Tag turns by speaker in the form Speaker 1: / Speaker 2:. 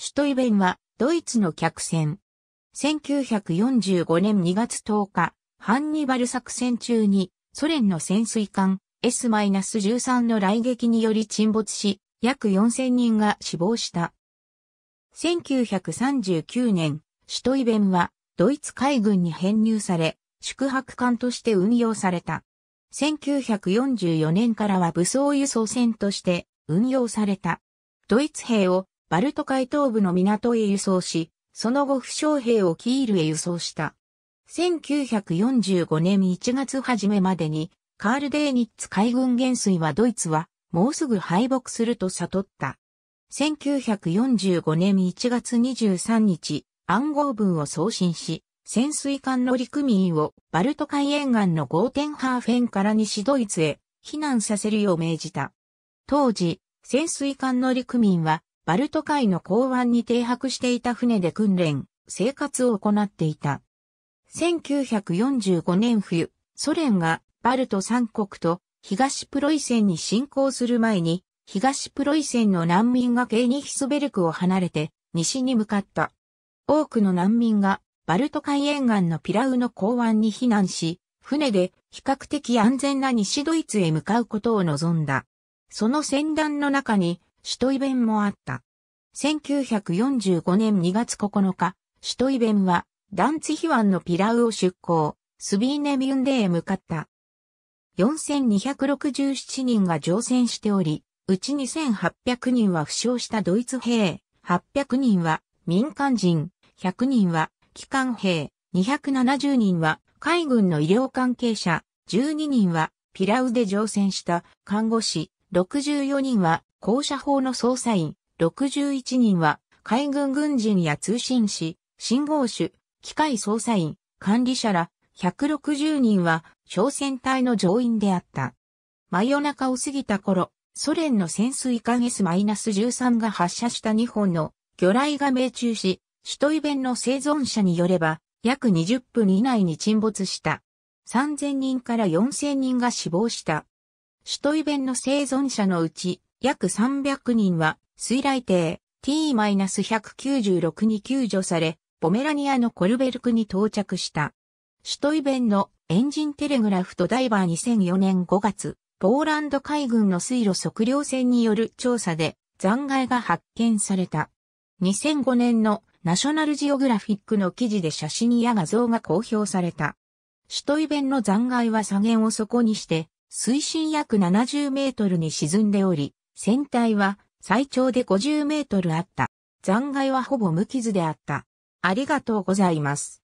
Speaker 1: シュトイベンはドイツの客船。1945年2月10日、ハンニバル作戦中にソ連の潜水艦 S-13 の雷撃により沈没し、約4000人が死亡した。1939年、シュトイベンはドイツ海軍に編入され、宿泊艦として運用された。1944年からは武装輸送船として運用された。ドイツ兵をバルト海東部の港へ輸送し、その後負傷兵をキールへ輸送した。1945年1月初めまでに、カール・デーニッツ海軍元帥はドイツは、もうすぐ敗北すると悟った。1945年1月23日、暗号文を送信し、潜水艦乗組員をバルト海沿岸のゴーテンハーフェンから西ドイツへ避難させるよう命じた。当時、潜水艦乗組員はバルト海の港湾に停泊していた船で訓練、生活を行っていた。1945年冬、ソ連がバルト三国と東プロイセンに侵攻する前に、東プロイセンの難民がケーニヒスベルクを離れて西に向かった。多くの難民がバルト海沿岸のピラウの港湾に避難し、船で比較的安全な西ドイツへ向かうことを望んだ。その船団の中に首都イベンもあった。1945年2月9日、首都イベンは、ダンツヒワンのピラウを出港、スビーネミュンデへ向かった。4267人が乗船しており、うち2800人は負傷したドイツ兵、800人は民間人、100人は機関兵、270人は海軍の医療関係者、12人はピラウで乗船した看護師、64人は校舎法の捜査員、61人は海軍軍人や通信士、信号手、機械捜査員、管理者ら160人は小船隊の乗員であった。真夜中を過ぎた頃、ソ連の潜水艦 S-13 が発射した2本の魚雷が命中し、首都イベンの生存者によれば、約20分以内に沈没した。3000人から4000人が死亡した。シュトイベンの生存者のうち、約300人は、水雷艇 T-196 に救助され、ポメラニアのコルベルクに到着した。シュトイベンのエンジンテレグラフとダイバー2004年5月、ポーランド海軍の水路測量船による調査で残骸が発見された。2005年のナショナルジオグラフィックの記事で写真や画像が公表された。シュトイベンの残骸は左舷を底にして水深約70メートルに沈んでおり、船体は最長で50メートルあった。残骸はほぼ無傷であった。ありがとうございます。